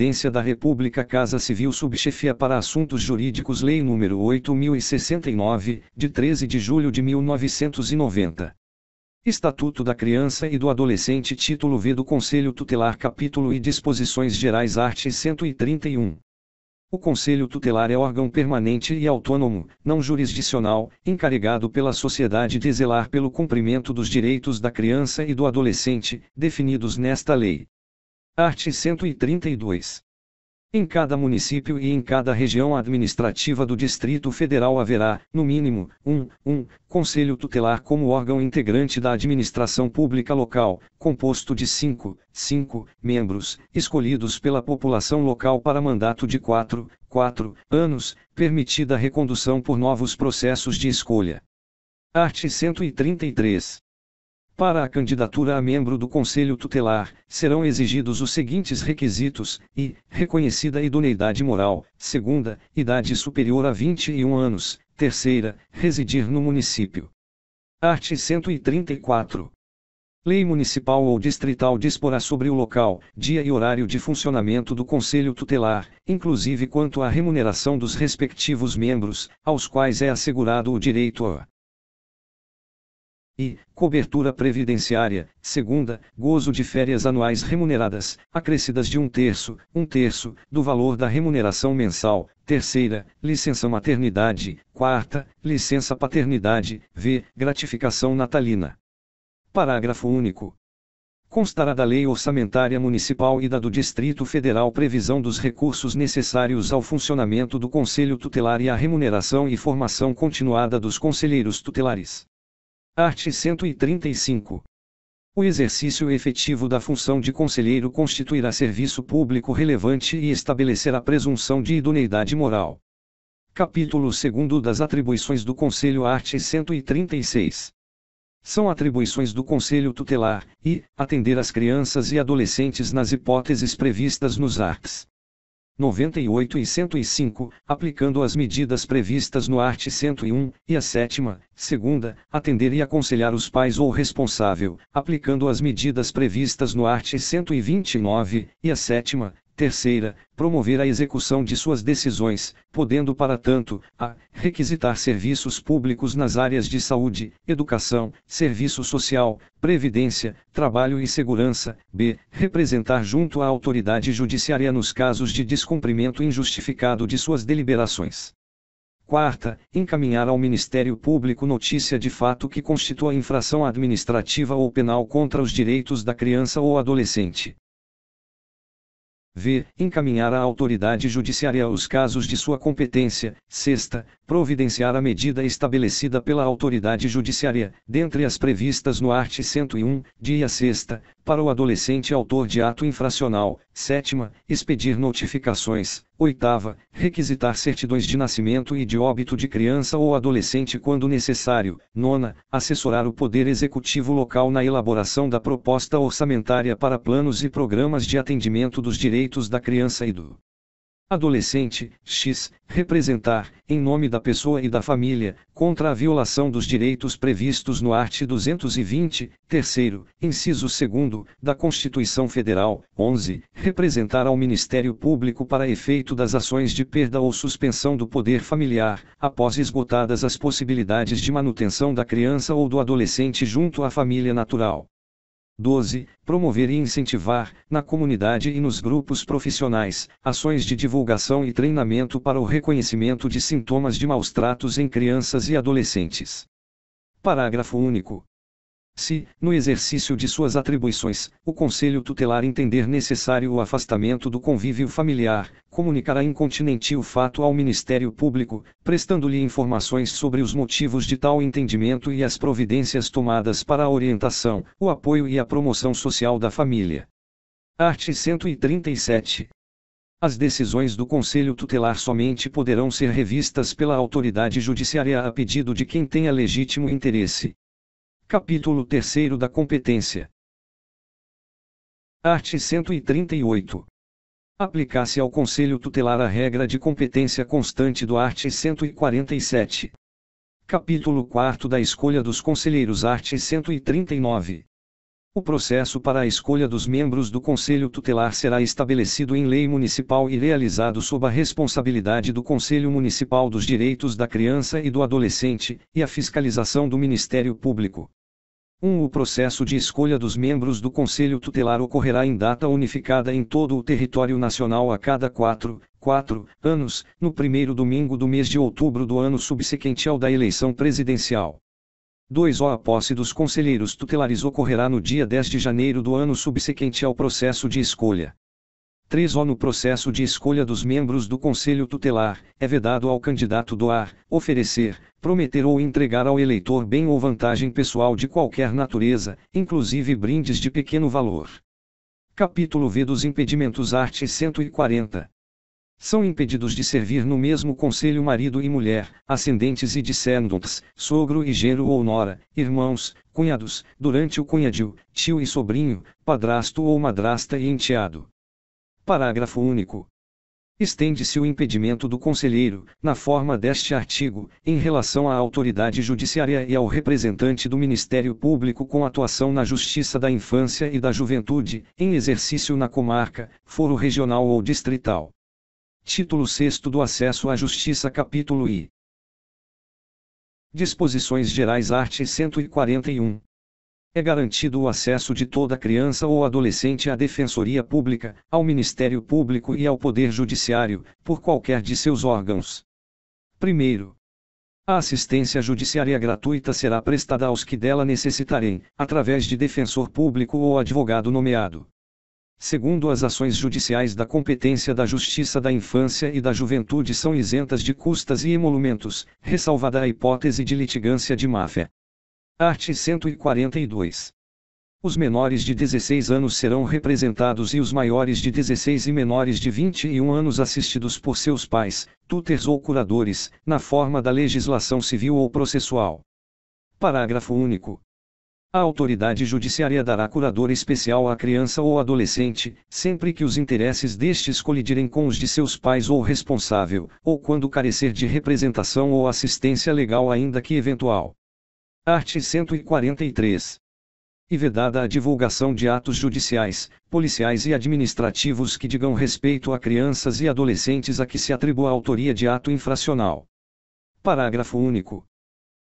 Presidência da República Casa Civil Subchefia para Assuntos Jurídicos Lei nº 8069, de 13 de julho de 1990. Estatuto da Criança e do Adolescente Título V do Conselho Tutelar Capítulo e Disposições Gerais Art. 131. O Conselho Tutelar é órgão permanente e autônomo, não jurisdicional, encarregado pela sociedade de zelar pelo cumprimento dos direitos da criança e do adolescente, definidos nesta lei. Art. 132. Em cada município e em cada região administrativa do Distrito Federal haverá, no mínimo, um, um Conselho Tutelar como órgão integrante da administração pública local, composto de cinco, cinco membros, escolhidos pela população local para mandato de quatro, quatro anos, permitida a recondução por novos processos de escolha. Art. 133. Para a candidatura a membro do Conselho Tutelar, serão exigidos os seguintes requisitos: e reconhecida idoneidade moral, segunda, idade superior a 21 anos, terceira, residir no município. Art. 134. Lei municipal ou distrital disporá sobre o local, dia e horário de funcionamento do Conselho Tutelar, inclusive quanto à remuneração dos respectivos membros, aos quais é assegurado o direito a e cobertura previdenciária. Segunda, gozo de férias anuais remuneradas, acrescidas de um terço, um terço, do valor da remuneração mensal. Terceira, licença maternidade. Quarta, licença paternidade. V. Gratificação natalina. Parágrafo único. Constará da Lei Orçamentária Municipal e da do Distrito Federal previsão dos recursos necessários ao funcionamento do Conselho Tutelar e à remuneração e formação continuada dos conselheiros tutelares. Art. 135. O exercício efetivo da função de conselheiro constituirá serviço público relevante e estabelecerá presunção de idoneidade moral. Capítulo 2 das atribuições do Conselho Art. 136. São atribuições do Conselho Tutelar e atender as crianças e adolescentes nas hipóteses previstas nos arts. 98 e 105, aplicando as medidas previstas no art. 101, e a sétima, segunda, atender e aconselhar os pais ou responsável, aplicando as medidas previstas no art. 129, e a sétima, Terceira, promover a execução de suas decisões, podendo para tanto, a, requisitar serviços públicos nas áreas de saúde, educação, serviço social, previdência, trabalho e segurança, b, representar junto à autoridade judiciária nos casos de descumprimento injustificado de suas deliberações. Quarta, encaminhar ao Ministério Público notícia de fato que constitua infração administrativa ou penal contra os direitos da criança ou adolescente. V. Encaminhar à autoridade judiciária os casos de sua competência. Sexta, providenciar a medida estabelecida pela autoridade judiciária, dentre as previstas no art. 101, dia 6, para o adolescente autor de ato infracional, 7, expedir notificações, 8, requisitar certidões de nascimento e de óbito de criança ou adolescente quando necessário, 9, assessorar o Poder Executivo local na elaboração da proposta orçamentária para planos e programas de atendimento dos direitos da criança e do adolescente, X, representar, em nome da pessoa e da família, contra a violação dos direitos previstos no art. 220, terceiro, inciso 2, da Constituição Federal, 11, representar ao Ministério Público para efeito das ações de perda ou suspensão do poder familiar, após esgotadas as possibilidades de manutenção da criança ou do adolescente junto à família natural. 12. Promover e incentivar, na comunidade e nos grupos profissionais, ações de divulgação e treinamento para o reconhecimento de sintomas de maus tratos em crianças e adolescentes. Parágrafo único se, no exercício de suas atribuições, o Conselho Tutelar entender necessário o afastamento do convívio familiar, comunicará incontinenti o fato ao Ministério Público, prestando-lhe informações sobre os motivos de tal entendimento e as providências tomadas para a orientação, o apoio e a promoção social da família. Art. 137. As decisões do Conselho Tutelar somente poderão ser revistas pela autoridade judiciária a pedido de quem tenha legítimo interesse, Capítulo 3 da competência. Art. 138. aplicasse se ao Conselho Tutelar a regra de competência constante do art. 147. Capítulo 4 da escolha dos conselheiros art. 139. O processo para a escolha dos membros do Conselho Tutelar será estabelecido em lei municipal e realizado sob a responsabilidade do Conselho Municipal dos Direitos da Criança e do Adolescente, e a fiscalização do Ministério Público. 1. O processo de escolha dos membros do Conselho Tutelar ocorrerá em data unificada em todo o território nacional a cada 4, 4 anos, no primeiro domingo do mês de outubro do ano subsequente ao da eleição presidencial. 2. A posse dos conselheiros tutelares ocorrerá no dia 10 de janeiro do ano subsequente ao processo de escolha. 3. O no processo de escolha dos membros do Conselho Tutelar, é vedado ao candidato doar, oferecer, prometer ou entregar ao eleitor bem ou vantagem pessoal de qualquer natureza, inclusive brindes de pequeno valor. Capítulo V dos Impedimentos Art. 140 são impedidos de servir no mesmo conselho marido e mulher, ascendentes e descendentes, sogro e genro ou nora, irmãos, cunhados, durante o cunhadio, tio e sobrinho, padrasto ou madrasta e enteado. Parágrafo único. Estende-se o impedimento do conselheiro, na forma deste artigo, em relação à autoridade judiciária e ao representante do Ministério Público com atuação na Justiça da Infância e da Juventude, em exercício na comarca, foro regional ou distrital. Título 6 do Acesso à Justiça, capítulo I. Disposições Gerais, art. 141 é garantido o acesso de toda criança ou adolescente à Defensoria Pública, ao Ministério Público e ao Poder Judiciário, por qualquer de seus órgãos. Primeiro, a assistência judiciária gratuita será prestada aos que dela necessitarem, através de defensor público ou advogado nomeado. Segundo, as ações judiciais da competência da Justiça da Infância e da Juventude são isentas de custas e emolumentos, ressalvada a hipótese de litigância de máfia. Art 142. Os menores de 16 anos serão representados e os maiores de 16 e menores de 21 anos assistidos por seus pais, tutores ou curadores, na forma da legislação civil ou processual. Parágrafo único. A autoridade judiciária dará curador especial à criança ou adolescente, sempre que os interesses destes colidirem com os de seus pais ou responsável, ou quando carecer de representação ou assistência legal ainda que eventual art. 143. E vedada a divulgação de atos judiciais, policiais e administrativos que digam respeito a crianças e adolescentes a que se atribua a autoria de ato infracional. Parágrafo único.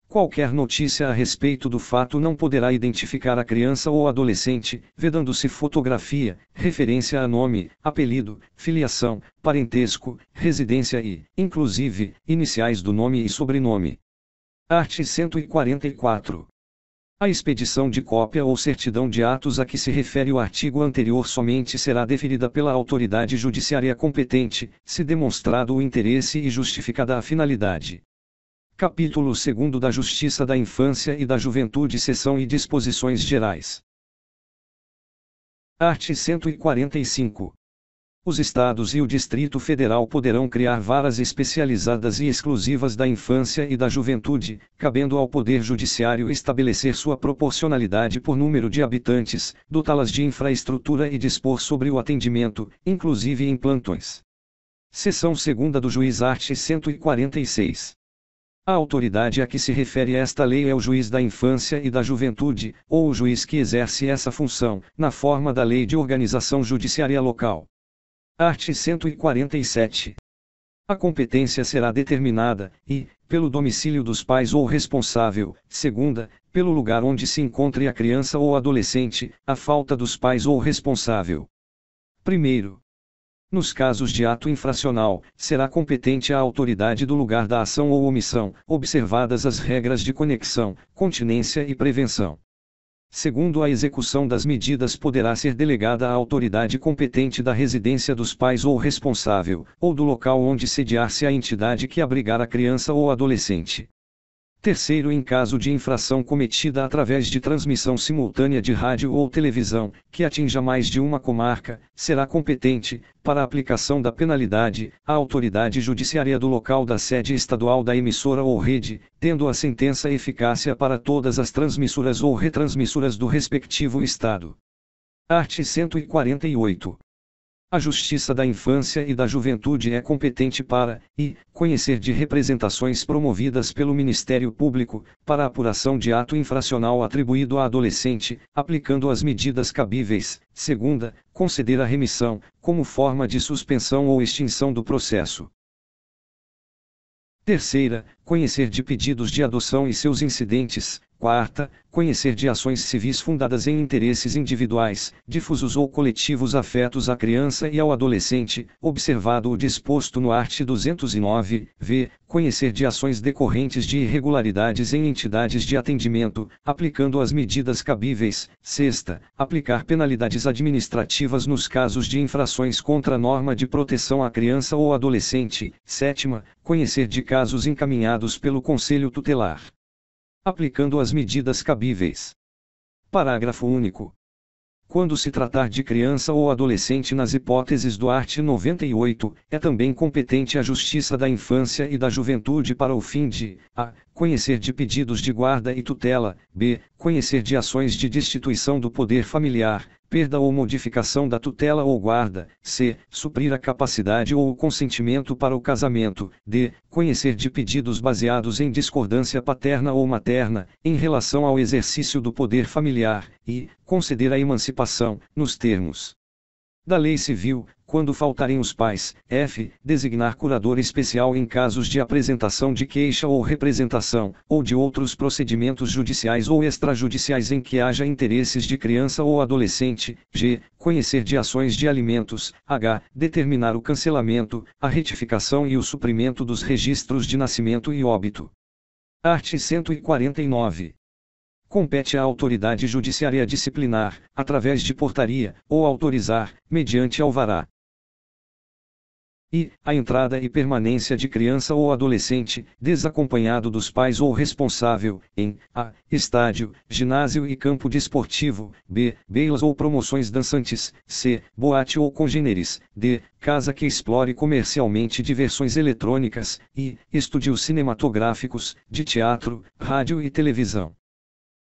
Qualquer notícia a respeito do fato não poderá identificar a criança ou adolescente, vedando-se fotografia, referência a nome, apelido, filiação, parentesco, residência e, inclusive, iniciais do nome e sobrenome. Art. 144. A expedição de cópia ou certidão de atos a que se refere o artigo anterior somente será deferida pela autoridade judiciária competente, se demonstrado o interesse e justificada a finalidade. Capítulo 2 da Justiça da Infância e da Juventude, Seção e Disposições Gerais. Art. 145 os estados e o Distrito Federal poderão criar varas especializadas e exclusivas da infância e da juventude, cabendo ao Poder Judiciário estabelecer sua proporcionalidade por número de habitantes, dotá-las de infraestrutura e dispor sobre o atendimento, inclusive em plantões. Seção 2 do Juiz Art. 146. A autoridade a que se refere esta lei é o juiz da infância e da juventude, ou o juiz que exerce essa função, na forma da Lei de Organização Judiciária Local. Art. 147. A competência será determinada, e, pelo domicílio dos pais ou responsável, segunda, pelo lugar onde se encontre a criança ou adolescente, a falta dos pais ou responsável. Primeiro, nos casos de ato infracional, será competente a autoridade do lugar da ação ou omissão, observadas as regras de conexão, continência e prevenção. Segundo a execução das medidas poderá ser delegada à autoridade competente da residência dos pais ou responsável, ou do local onde sediar-se a entidade que abrigar a criança ou adolescente. Terceiro, em caso de infração cometida através de transmissão simultânea de rádio ou televisão, que atinja mais de uma comarca, será competente, para a aplicação da penalidade, a autoridade judiciária do local da sede estadual da emissora ou rede, tendo a sentença eficácia para todas as transmissoras ou retransmissoras do respectivo estado. Art. 148. A Justiça da Infância e da Juventude é competente para, e, conhecer de representações promovidas pelo Ministério Público, para apuração de ato infracional atribuído a adolescente, aplicando as medidas cabíveis. Segunda, conceder a remissão, como forma de suspensão ou extinção do processo. Terceira, conhecer de pedidos de adoção e seus incidentes, Quarta, conhecer de ações civis fundadas em interesses individuais, difusos ou coletivos afetos à criança e ao adolescente, observado o disposto no art. 209, v. Conhecer de ações decorrentes de irregularidades em entidades de atendimento, aplicando as medidas cabíveis. Sexta, aplicar penalidades administrativas nos casos de infrações contra a norma de proteção à criança ou adolescente. Sétima, conhecer de casos encaminhados pelo Conselho Tutelar aplicando as medidas cabíveis. Parágrafo único. Quando se tratar de criança ou adolescente nas hipóteses do art. 98, é também competente a Justiça da Infância e da Juventude para o fim de a. conhecer de pedidos de guarda e tutela, b. conhecer de ações de destituição do poder familiar, perda ou modificação da tutela ou guarda, c. suprir a capacidade ou o consentimento para o casamento, d. conhecer de pedidos baseados em discordância paterna ou materna, em relação ao exercício do poder familiar, e conceder a emancipação, nos termos da Lei Civil, quando faltarem os pais, f. designar curador especial em casos de apresentação de queixa ou representação, ou de outros procedimentos judiciais ou extrajudiciais em que haja interesses de criança ou adolescente, g. conhecer de ações de alimentos, h. determinar o cancelamento, a retificação e o suprimento dos registros de nascimento e óbito. Art. 149 compete à autoridade judiciária disciplinar, através de portaria, ou autorizar, mediante alvará. E, a entrada e permanência de criança ou adolescente, desacompanhado dos pais ou responsável, em a. estádio, ginásio e campo desportivo, b. beilas ou promoções dançantes, c. boate ou congêneres, d. casa que explore comercialmente diversões eletrônicas, e estúdios cinematográficos, de teatro, rádio e televisão.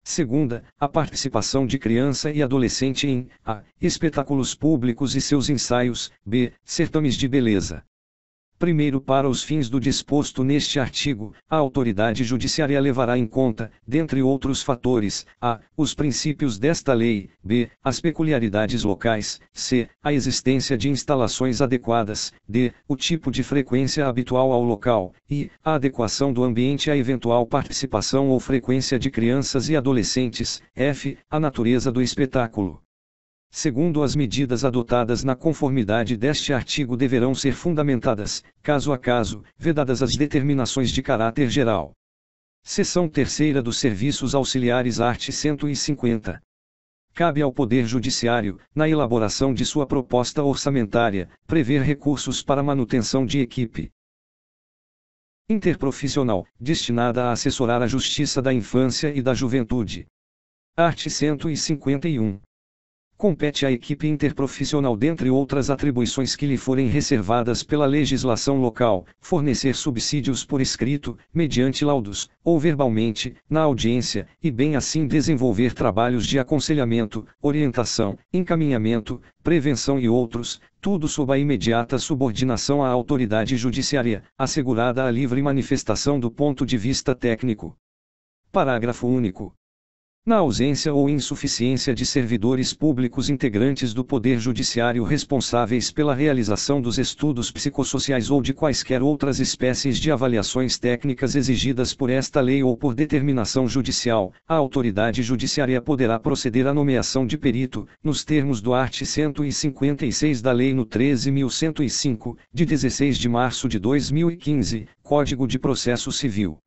Segunda, a participação de criança e adolescente em a. espetáculos públicos e seus ensaios, b. certames de beleza. Primeiro, para os fins do disposto neste artigo, a autoridade judiciária levará em conta, dentre outros fatores, a. os princípios desta lei, b. as peculiaridades locais, c. a existência de instalações adequadas, d. o tipo de frequência habitual ao local, e a adequação do ambiente à eventual participação ou frequência de crianças e adolescentes, f. a natureza do espetáculo segundo as medidas adotadas na conformidade deste artigo deverão ser fundamentadas, caso a caso, vedadas as determinações de caráter geral. Seção terceira dos Serviços Auxiliares Art. 150. Cabe ao Poder Judiciário, na elaboração de sua proposta orçamentária, prever recursos para manutenção de equipe interprofissional, destinada a assessorar a Justiça da Infância e da Juventude. Art. 151 compete à equipe interprofissional, dentre outras atribuições que lhe forem reservadas pela legislação local, fornecer subsídios por escrito, mediante laudos, ou verbalmente, na audiência, e bem assim desenvolver trabalhos de aconselhamento, orientação, encaminhamento, prevenção e outros, tudo sob a imediata subordinação à autoridade judiciária, assegurada a livre manifestação do ponto de vista técnico. Parágrafo único na ausência ou insuficiência de servidores públicos integrantes do Poder Judiciário responsáveis pela realização dos estudos psicossociais ou de quaisquer outras espécies de avaliações técnicas exigidas por esta lei ou por determinação judicial, a autoridade judiciária poderá proceder à nomeação de perito, nos termos do art. 156 da Lei no 13.105, de 16 de março de 2015, Código de Processo Civil.